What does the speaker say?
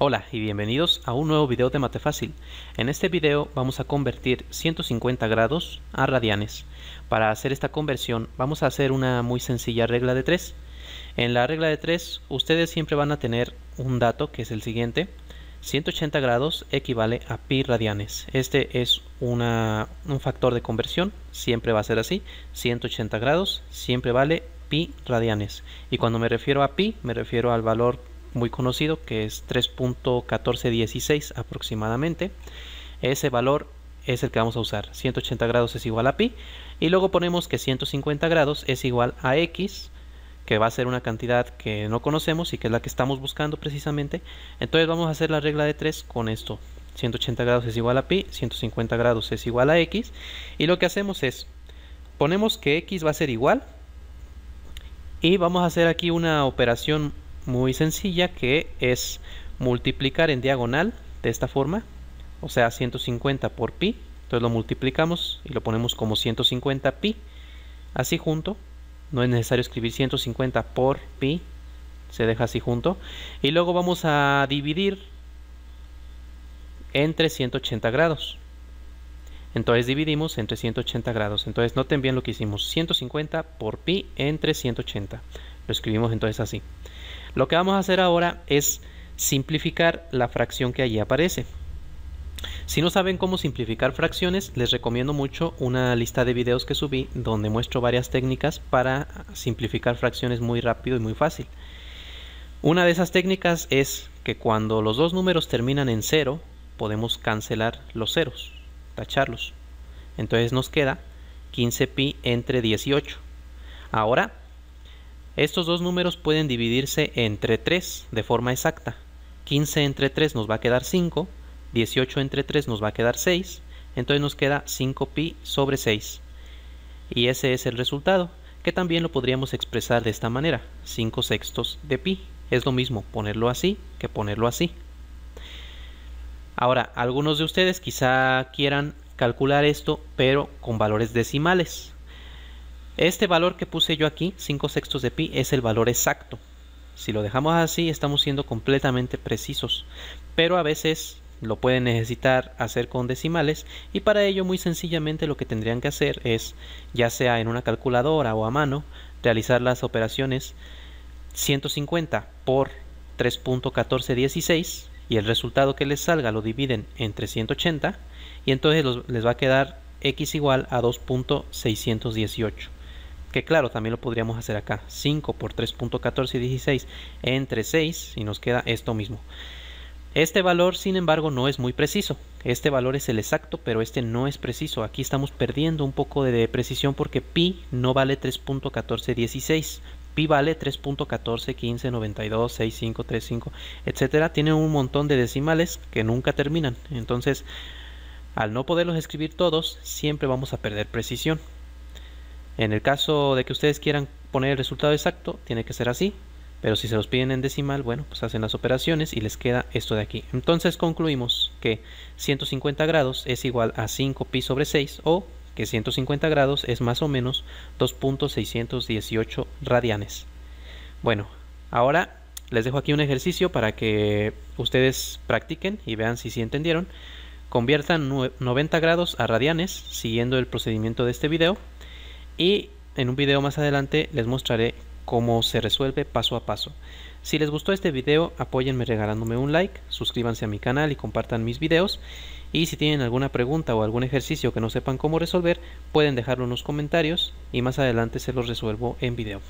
Hola y bienvenidos a un nuevo video de Mate Fácil. En este video vamos a convertir 150 grados a radianes. Para hacer esta conversión vamos a hacer una muy sencilla regla de 3. En la regla de 3 ustedes siempre van a tener un dato que es el siguiente. 180 grados equivale a pi radianes. Este es un factor de conversión, siempre va a ser así. 180 grados siempre vale pi radianes. Y cuando me refiero a pi, me refiero al valor muy conocido que es 3.1416 aproximadamente. Ese valor es el que vamos a usar. 180 grados es igual a pi. Y luego ponemos que 150 grados es igual a x, que va a ser una cantidad que no conocemos y que es la que estamos buscando precisamente. Entonces vamos a hacer la regla de 3 con esto. 180 grados es igual a pi, 150 grados es igual a x. Y lo que hacemos es, ponemos que x va a ser igual. Y vamos a hacer aquí una operación muy sencilla que es multiplicar en diagonal de esta forma, o sea 150 por pi, entonces lo multiplicamos y lo ponemos como 150 pi, así junto, no es necesario escribir 150 por pi, se deja así junto, y luego vamos a dividir entre 180 grados. Entonces dividimos entre 180 grados. Entonces noten bien lo que hicimos. 150 por pi entre 180. Lo escribimos entonces así. Lo que vamos a hacer ahora es simplificar la fracción que allí aparece. Si no saben cómo simplificar fracciones, les recomiendo mucho una lista de videos que subí donde muestro varias técnicas para simplificar fracciones muy rápido y muy fácil. Una de esas técnicas es que cuando los dos números terminan en cero, podemos cancelar los ceros, tacharlos. Entonces nos queda 15pi entre 18. Ahora estos dos números pueden dividirse entre 3 de forma exacta. 15 entre 3 nos va a quedar 5, 18 entre 3 nos va a quedar 6, entonces nos queda 5pi sobre 6. Y ese es el resultado, que también lo podríamos expresar de esta manera, 5 sextos de pi. Es lo mismo ponerlo así que ponerlo así. Ahora, algunos de ustedes quizá quieran calcular esto, pero con valores decimales. Este valor que puse yo aquí, 5 sextos de pi, es el valor exacto. Si lo dejamos así, estamos siendo completamente precisos. Pero a veces lo pueden necesitar hacer con decimales y para ello muy sencillamente lo que tendrían que hacer es, ya sea en una calculadora o a mano, realizar las operaciones 150 por 3.1416 y el resultado que les salga lo dividen entre 180 y entonces les va a quedar x igual a 2.618 que claro, también lo podríamos hacer acá. 5 por 3.1416 entre 6 y nos queda esto mismo. Este valor, sin embargo, no es muy preciso. Este valor es el exacto, pero este no es preciso. Aquí estamos perdiendo un poco de precisión porque pi no vale 3.1416. Pi vale 3.1415926535, etcétera. Tiene un montón de decimales que nunca terminan. Entonces, al no poderlos escribir todos, siempre vamos a perder precisión. En el caso de que ustedes quieran poner el resultado exacto, tiene que ser así. Pero si se los piden en decimal, bueno, pues hacen las operaciones y les queda esto de aquí. Entonces concluimos que 150 grados es igual a 5 pi sobre 6 o que 150 grados es más o menos 2.618 radianes. Bueno, ahora les dejo aquí un ejercicio para que ustedes practiquen y vean si sí entendieron. Conviertan 90 grados a radianes siguiendo el procedimiento de este video y en un video más adelante les mostraré cómo se resuelve paso a paso. Si les gustó este video, apóyenme regalándome un like, suscríbanse a mi canal y compartan mis videos. Y si tienen alguna pregunta o algún ejercicio que no sepan cómo resolver, pueden dejarlo en los comentarios y más adelante se los resuelvo en video.